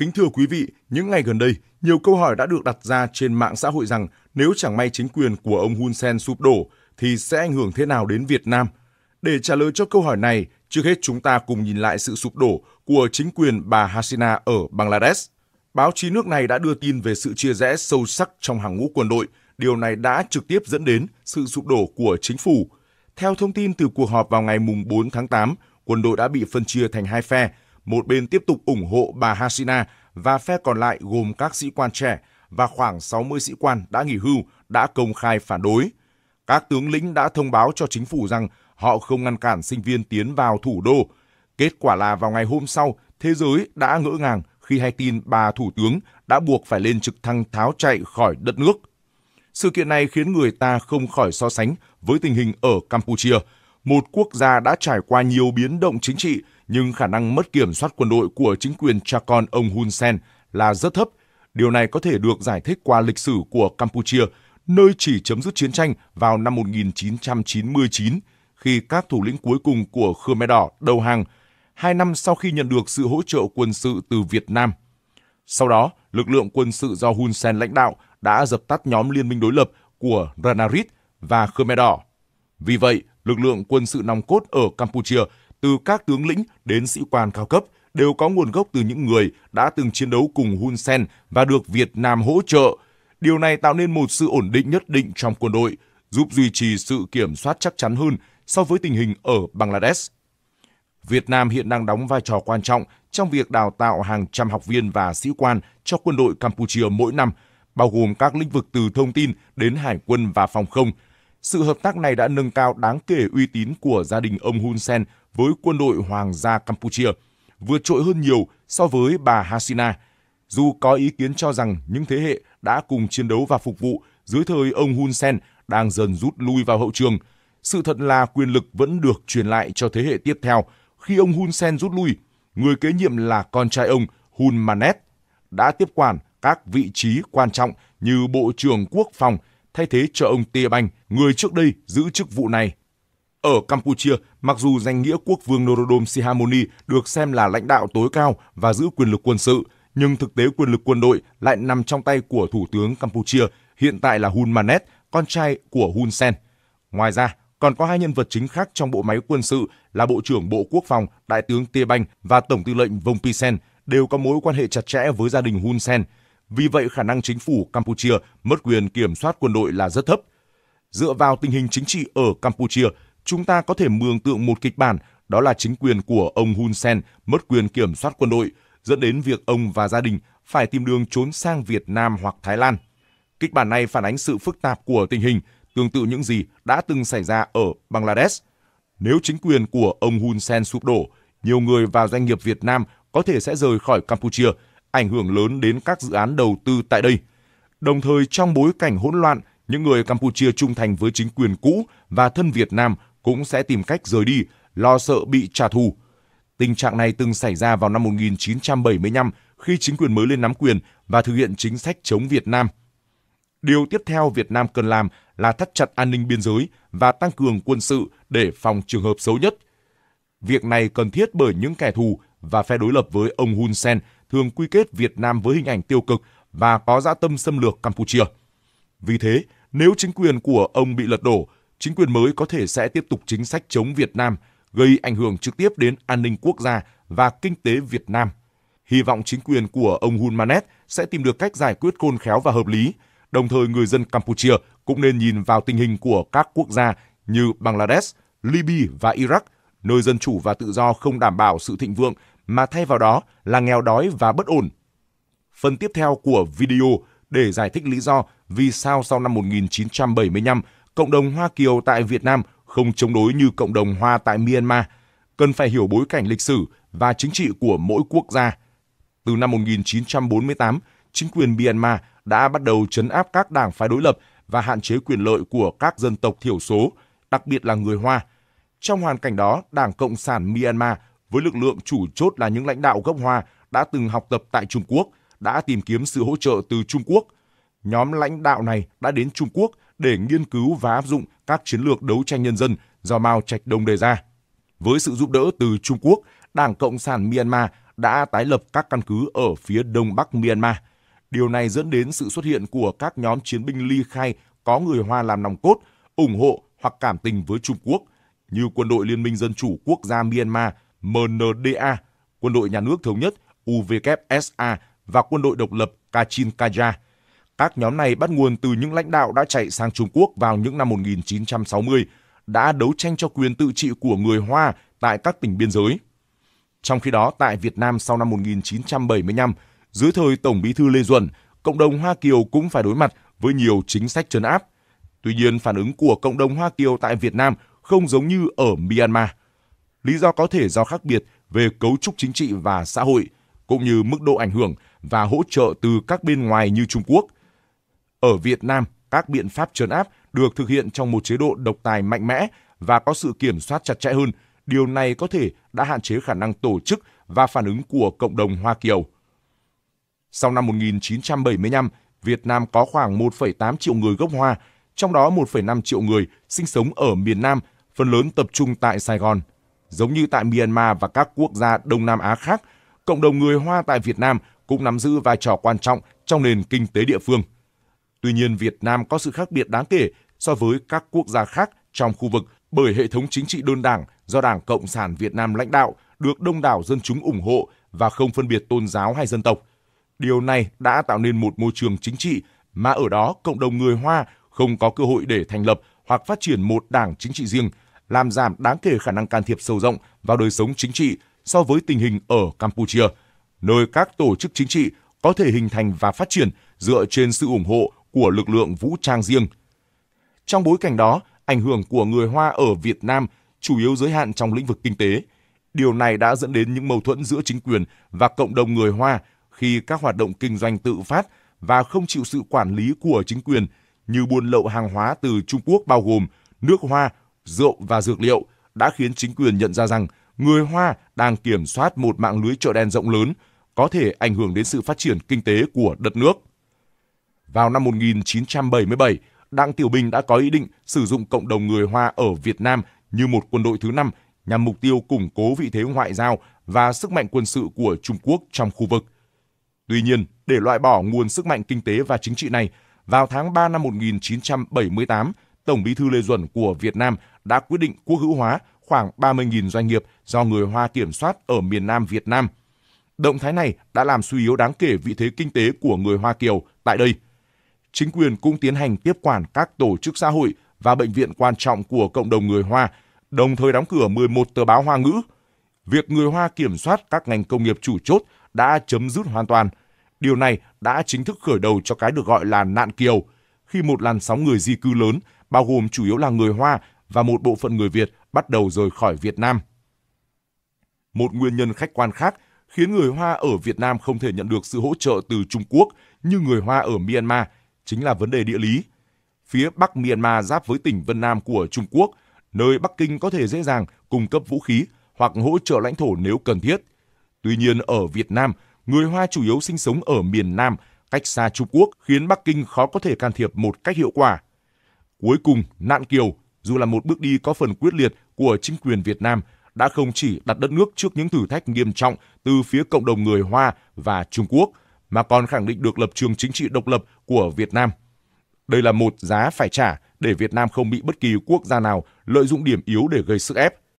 Kính thưa quý vị, những ngày gần đây, nhiều câu hỏi đã được đặt ra trên mạng xã hội rằng nếu chẳng may chính quyền của ông Hun Sen sụp đổ thì sẽ ảnh hưởng thế nào đến Việt Nam? Để trả lời cho câu hỏi này, trước hết chúng ta cùng nhìn lại sự sụp đổ của chính quyền bà Hasina ở Bangladesh. Báo chí nước này đã đưa tin về sự chia rẽ sâu sắc trong hàng ngũ quân đội. Điều này đã trực tiếp dẫn đến sự sụp đổ của chính phủ. Theo thông tin từ cuộc họp vào ngày 4 tháng 8, quân đội đã bị phân chia thành hai phe một bên tiếp tục ủng hộ bà Hasina và phe còn lại gồm các sĩ quan trẻ và khoảng 60 sĩ quan đã nghỉ hưu đã công khai phản đối. Các tướng lĩnh đã thông báo cho chính phủ rằng họ không ngăn cản sinh viên tiến vào thủ đô. Kết quả là vào ngày hôm sau, thế giới đã ngỡ ngàng khi hay tin bà thủ tướng đã buộc phải lên trực thăng tháo chạy khỏi đất nước. Sự kiện này khiến người ta không khỏi so sánh với tình hình ở Campuchia, một quốc gia đã trải qua nhiều biến động chính trị nhưng khả năng mất kiểm soát quân đội của chính quyền cha con ông Hun Sen là rất thấp. Điều này có thể được giải thích qua lịch sử của Campuchia, nơi chỉ chấm dứt chiến tranh vào năm 1999 khi các thủ lĩnh cuối cùng của Khmer Đỏ đầu hàng, hai năm sau khi nhận được sự hỗ trợ quân sự từ Việt Nam. Sau đó, lực lượng quân sự do Hun Sen lãnh đạo đã dập tắt nhóm liên minh đối lập của Ranarit và Khmer Đỏ. Vì vậy, lực lượng quân sự nòng cốt ở Campuchia từ các tướng lĩnh đến sĩ quan cao cấp đều có nguồn gốc từ những người đã từng chiến đấu cùng Hun Sen và được Việt Nam hỗ trợ. Điều này tạo nên một sự ổn định nhất định trong quân đội, giúp duy trì sự kiểm soát chắc chắn hơn so với tình hình ở Bangladesh. Việt Nam hiện đang đóng vai trò quan trọng trong việc đào tạo hàng trăm học viên và sĩ quan cho quân đội Campuchia mỗi năm, bao gồm các lĩnh vực từ thông tin đến hải quân và phòng không. Sự hợp tác này đã nâng cao đáng kể uy tín của gia đình ông Hun Sen với quân đội Hoàng gia Campuchia, vượt trội hơn nhiều so với bà Hasina, dù có ý kiến cho rằng những thế hệ đã cùng chiến đấu và phục vụ dưới thời ông Hun Sen đang dần rút lui vào hậu trường. Sự thật là quyền lực vẫn được truyền lại cho thế hệ tiếp theo khi ông Hun Sen rút lui. Người kế nhiệm là con trai ông Hun Manet đã tiếp quản các vị trí quan trọng như Bộ trưởng Quốc phòng thay thế cho ông Tia Banh, người trước đây giữ chức vụ này ở Campuchia, mặc dù danh nghĩa quốc vương Norodom Sihamoni được xem là lãnh đạo tối cao và giữ quyền lực quân sự, nhưng thực tế quyền lực quân đội lại nằm trong tay của thủ tướng Campuchia, hiện tại là Hun Manet, con trai của Hun Sen. Ngoài ra, còn có hai nhân vật chính khác trong bộ máy quân sự là Bộ trưởng Bộ Quốc phòng Đại tướng Tia Banh và Tổng tư lệnh Vong Pisen đều có mối quan hệ chặt chẽ với gia đình Hun Sen. Vì vậy, khả năng chính phủ Campuchia mất quyền kiểm soát quân đội là rất thấp. Dựa vào tình hình chính trị ở Campuchia, chúng ta có thể mường tượng một kịch bản đó là chính quyền của ông Hun Sen mất quyền kiểm soát quân đội, dẫn đến việc ông và gia đình phải tìm đường trốn sang Việt Nam hoặc Thái Lan. Kịch bản này phản ánh sự phức tạp của tình hình, tương tự những gì đã từng xảy ra ở Bangladesh. Nếu chính quyền của ông Hun Sen sụp đổ, nhiều người và doanh nghiệp Việt Nam có thể sẽ rời khỏi Campuchia, ảnh hưởng lớn đến các dự án đầu tư tại đây. Đồng thời trong bối cảnh hỗn loạn, những người Campuchia trung thành với chính quyền cũ và thân Việt Nam cũng sẽ tìm cách rời đi, lo sợ bị trả thù. Tình trạng này từng xảy ra vào năm 1975 khi chính quyền mới lên nắm quyền và thực hiện chính sách chống Việt Nam. Điều tiếp theo Việt Nam cần làm là thắt chặt an ninh biên giới và tăng cường quân sự để phòng trường hợp xấu nhất. Việc này cần thiết bởi những kẻ thù và phe đối lập với ông Hun Sen thường quy kết Việt Nam với hình ảnh tiêu cực và có dã tâm xâm lược Campuchia. Vì thế, nếu chính quyền của ông bị lật đổ, chính quyền mới có thể sẽ tiếp tục chính sách chống Việt Nam, gây ảnh hưởng trực tiếp đến an ninh quốc gia và kinh tế Việt Nam. Hy vọng chính quyền của ông Hun Manet sẽ tìm được cách giải quyết khôn khéo và hợp lý, đồng thời người dân Campuchia cũng nên nhìn vào tình hình của các quốc gia như Bangladesh, Libya và Iraq, nơi dân chủ và tự do không đảm bảo sự thịnh vượng mà thay vào đó là nghèo đói và bất ổn. Phần tiếp theo của video để giải thích lý do vì sao sau năm 1975 cộng đồng Hoa Kiều tại Việt Nam không chống đối như cộng đồng Hoa tại Myanmar, cần phải hiểu bối cảnh lịch sử và chính trị của mỗi quốc gia. Từ năm 1948, chính quyền Myanmar đã bắt đầu chấn áp các đảng phái đối lập và hạn chế quyền lợi của các dân tộc thiểu số, đặc biệt là người Hoa. Trong hoàn cảnh đó, Đảng Cộng sản Myanmar với lực lượng chủ chốt là những lãnh đạo gốc Hoa đã từng học tập tại Trung Quốc, đã tìm kiếm sự hỗ trợ từ Trung Quốc. Nhóm lãnh đạo này đã đến Trung Quốc để nghiên cứu và áp dụng các chiến lược đấu tranh nhân dân do Mao Trạch Đông đề ra. Với sự giúp đỡ từ Trung Quốc, Đảng Cộng sản Myanmar đã tái lập các căn cứ ở phía đông bắc Myanmar. Điều này dẫn đến sự xuất hiện của các nhóm chiến binh ly khai có người Hoa làm nòng cốt, ủng hộ hoặc cảm tình với Trung Quốc, như quân đội Liên minh Dân chủ Quốc gia Myanmar MNDA, quân đội nhà nước thống nhất UVKSA và quân đội độc lập Kachin Kaja các nhóm này bắt nguồn từ những lãnh đạo đã chạy sang Trung Quốc vào những năm 1960, đã đấu tranh cho quyền tự trị của người Hoa tại các tỉnh biên giới. Trong khi đó, tại Việt Nam sau năm 1975, dưới thời Tổng bí thư Lê Duẩn, cộng đồng Hoa Kiều cũng phải đối mặt với nhiều chính sách trấn áp. Tuy nhiên, phản ứng của cộng đồng Hoa Kiều tại Việt Nam không giống như ở Myanmar. Lý do có thể do khác biệt về cấu trúc chính trị và xã hội, cũng như mức độ ảnh hưởng và hỗ trợ từ các bên ngoài như Trung Quốc – ở Việt Nam, các biện pháp trấn áp được thực hiện trong một chế độ độc tài mạnh mẽ và có sự kiểm soát chặt chẽ hơn. Điều này có thể đã hạn chế khả năng tổ chức và phản ứng của cộng đồng Hoa Kiều. Sau năm 1975, Việt Nam có khoảng 1,8 triệu người gốc Hoa, trong đó 1,5 triệu người sinh sống ở miền Nam, phần lớn tập trung tại Sài Gòn. Giống như tại Myanmar và các quốc gia Đông Nam Á khác, cộng đồng người Hoa tại Việt Nam cũng nắm giữ vai trò quan trọng trong nền kinh tế địa phương – Tuy nhiên, Việt Nam có sự khác biệt đáng kể so với các quốc gia khác trong khu vực bởi hệ thống chính trị đơn đảng do Đảng Cộng sản Việt Nam lãnh đạo được đông đảo dân chúng ủng hộ và không phân biệt tôn giáo hay dân tộc. Điều này đã tạo nên một môi trường chính trị mà ở đó cộng đồng người Hoa không có cơ hội để thành lập hoặc phát triển một đảng chính trị riêng, làm giảm đáng kể khả năng can thiệp sâu rộng vào đời sống chính trị so với tình hình ở Campuchia, nơi các tổ chức chính trị có thể hình thành và phát triển dựa trên sự ủng hộ của lực lượng vũ trang riêng. Trong bối cảnh đó, ảnh hưởng của người Hoa ở Việt Nam chủ yếu giới hạn trong lĩnh vực kinh tế. Điều này đã dẫn đến những mâu thuẫn giữa chính quyền và cộng đồng người Hoa khi các hoạt động kinh doanh tự phát và không chịu sự quản lý của chính quyền như buôn lậu hàng hóa từ Trung Quốc bao gồm nước hoa, rượu và dược liệu đã khiến chính quyền nhận ra rằng người Hoa đang kiểm soát một mạng lưới chợ đen rộng lớn có thể ảnh hưởng đến sự phát triển kinh tế của đất nước. Vào năm 1977, Đặng Tiểu Bình đã có ý định sử dụng cộng đồng người Hoa ở Việt Nam như một quân đội thứ năm nhằm mục tiêu củng cố vị thế ngoại giao và sức mạnh quân sự của Trung Quốc trong khu vực. Tuy nhiên, để loại bỏ nguồn sức mạnh kinh tế và chính trị này, vào tháng 3 năm 1978, Tổng Bí thư Lê Duẩn của Việt Nam đã quyết định quốc hữu hóa khoảng 30.000 doanh nghiệp do người Hoa kiểm soát ở miền Nam Việt Nam. Động thái này đã làm suy yếu đáng kể vị thế kinh tế của người Hoa Kiều tại đây – chính quyền cũng tiến hành tiếp quản các tổ chức xã hội và bệnh viện quan trọng của cộng đồng người Hoa, đồng thời đóng cửa 11 tờ báo Hoa ngữ. Việc người Hoa kiểm soát các ngành công nghiệp chủ chốt đã chấm dứt hoàn toàn. Điều này đã chính thức khởi đầu cho cái được gọi là nạn kiều, khi một làn sóng người di cư lớn, bao gồm chủ yếu là người Hoa và một bộ phận người Việt bắt đầu rời khỏi Việt Nam. Một nguyên nhân khách quan khác khiến người Hoa ở Việt Nam không thể nhận được sự hỗ trợ từ Trung Quốc như người Hoa ở Myanmar – chính là vấn đề địa lý. Phía Bắc Myanmar giáp với tỉnh Vân Nam của Trung Quốc, nơi Bắc Kinh có thể dễ dàng cung cấp vũ khí hoặc hỗ trợ lãnh thổ nếu cần thiết. Tuy nhiên ở Việt Nam, người Hoa chủ yếu sinh sống ở miền Nam, cách xa Trung Quốc khiến Bắc Kinh khó có thể can thiệp một cách hiệu quả. Cuối cùng, nạn kiều, dù là một bước đi có phần quyết liệt của chính quyền Việt Nam, đã không chỉ đặt đất nước trước những thử thách nghiêm trọng từ phía cộng đồng người Hoa và Trung Quốc – mà còn khẳng định được lập trường chính trị độc lập của Việt Nam. Đây là một giá phải trả để Việt Nam không bị bất kỳ quốc gia nào lợi dụng điểm yếu để gây sức ép.